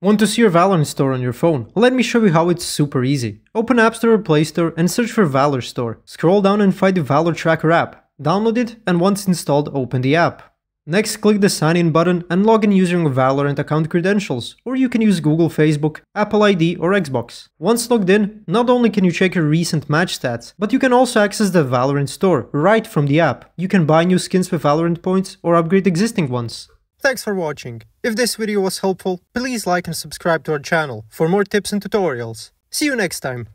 Want to see your Valorant store on your phone? Let me show you how it's super easy. Open App Store or Play Store and search for Valor Store. Scroll down and find the Valor Tracker app. Download it and once installed, open the app. Next, click the sign in button and log in using Valorant account credentials, or you can use Google, Facebook, Apple ID or Xbox. Once logged in, not only can you check your recent match stats, but you can also access the Valorant store right from the app. You can buy new skins with Valorant points or upgrade existing ones. Thanks for watching. If this video was helpful, please like and subscribe to our channel for more tips and tutorials. See you next time!